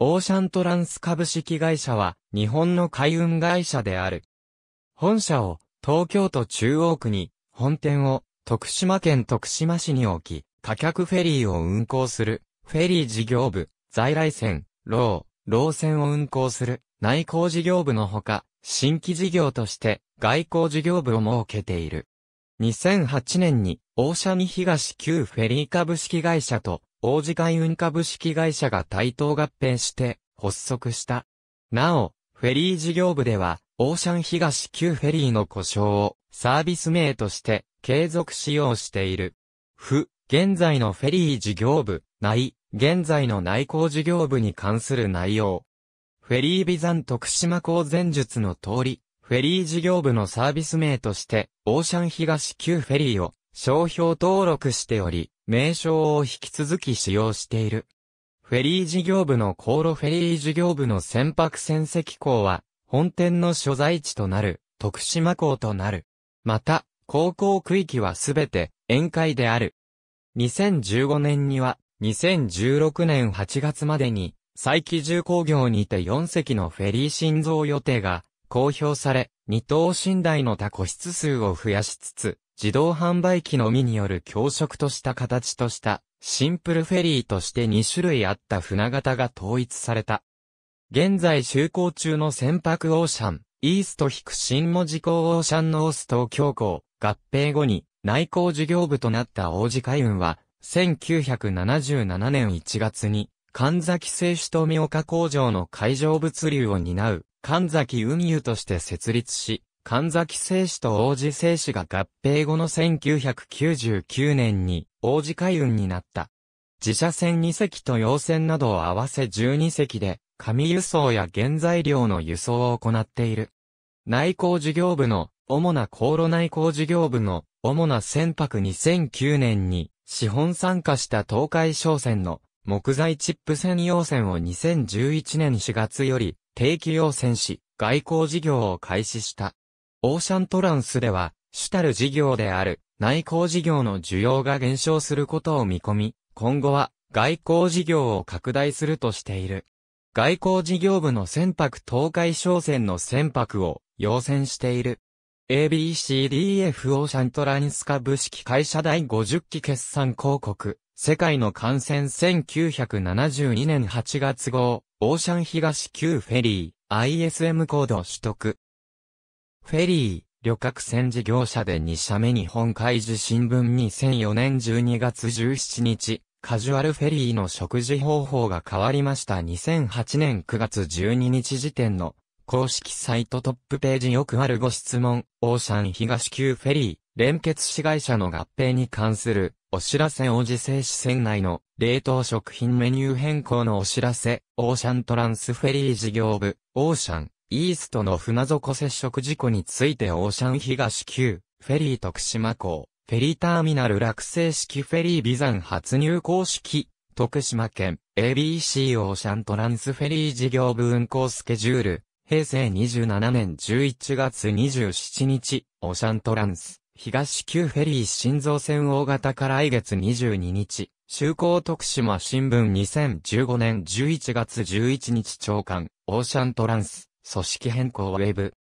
オーシャントランス株式会社は日本の海運会社である。本社を東京都中央区に、本店を徳島県徳島市に置き、貨客フェリーを運航する、フェリー事業部、在来線、ロー、ロー線を運航する、内航事業部のほか、新規事業として、外交事業部を設けている。2008年に、オーシャニ東旧フェリー株式会社と、王子海運株式会社が対等合併して発足した。なお、フェリー事業部では、オーシャン東旧フェリーの故障をサービス名として継続使用している。府現在のフェリー事業部、内、現在の内航事業部に関する内容。フェリービザン徳島港前述の通り、フェリー事業部のサービス名として、オーシャン東旧フェリーを商標登録しており、名称を引き続き使用している。フェリー事業部の航路フェリー事業部の船舶船籍港は、本店の所在地となる、徳島港となる。また、航行区域はすべて、宴会である。2015年には、2016年8月までに、再起重工業にて4隻のフェリー新造予定が公表され、二等寝台の多個室数を増やしつつ、自動販売機のみによる強食とした形とした、シンプルフェリーとして2種類あった船型が統一された。現在就航中の船舶オーシャン、イースト引く新文字港オーシャンノース東京港、合併後に内港事業部となった王子海運は、1977年1月に、神崎製紙と三岡工場の海上物流を担う、神崎運輸として設立し、神崎製紙と王子製紙が合併後の1999年に王子海運になった。自社船2隻と洋船などを合わせ12隻で、紙輸送や原材料の輸送を行っている。内航事業部の、主な航路内航事業部の、主な船舶2009年に、資本参加した東海商船の、木材チップ専用船を2011年4月より、定期用船し、外交事業を開始した。オーシャントランスでは、主たる事業である内航事業の需要が減少することを見込み、今後は外交事業を拡大するとしている。外交事業部の船舶東海商船の船舶を要請している。ABCDF オーシャントランス株式会社第50期決算広告。世界の感染1972年8月号、オーシャン東急フェリー、ISM コード取得。フェリー、旅客船事業者で2社目日本海事新聞2004年12月17日、カジュアルフェリーの食事方法が変わりました2008年9月12日時点の公式サイトトップページよくあるご質問、オーシャン東急フェリー、連結市会社の合併に関するお知らせ王子製市船内の冷凍食品メニュー変更のお知らせ、オーシャントランスフェリー事業部、オーシャンイーストの船底接触事故についてオーシャン東急、フェリー徳島港、フェリーターミナル落成式フェリービザン発入公式、徳島県 ABC オーシャントランスフェリー事業部運行スケジュール、平成27年11月27日、オーシャントランス、東急フェリー新造船大型から来月22日、就航徳島新聞2015年11月11日長官、オーシャントランス、組織変更ウェブ。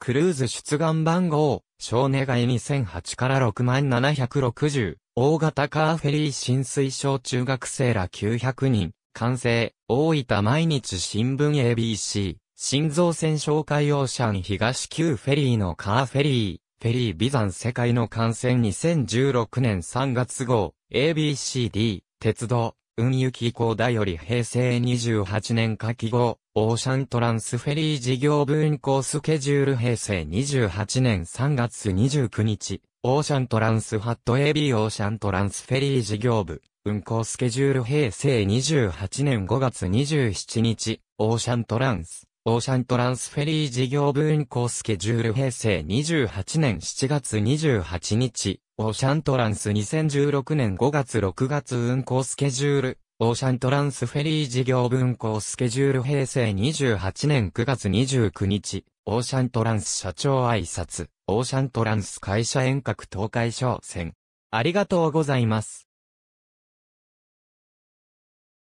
クルーズ出願番号、小願い2008から6760、大型カーフェリー浸水小中学生ら900人、完成、大分毎日新聞 ABC、新造船紹介オーシャン東急フェリーのカーフェリー、フェリービザン世界の感染2016年3月号、ABCD、鉄道、運輸機構だより平成28年夏季号、オーシャントランスフェリー事業部運行スケジュール平成28年3月29日、オーシャントランスハット AB オーシャントランスフェリー事業部、運行スケジュール平成28年5月27日、オーシャントランス、オーシャントランスフェリー事業部運行スケジュール平成28年7月28日、オーシャントランス2016年5月6月運行スケジュール、オーシャントランスフェリー事業運行スケジュール平成28年9月29日、オーシャントランス社長挨拶、オーシャントランス会社遠隔東海商船。ありがとうございます。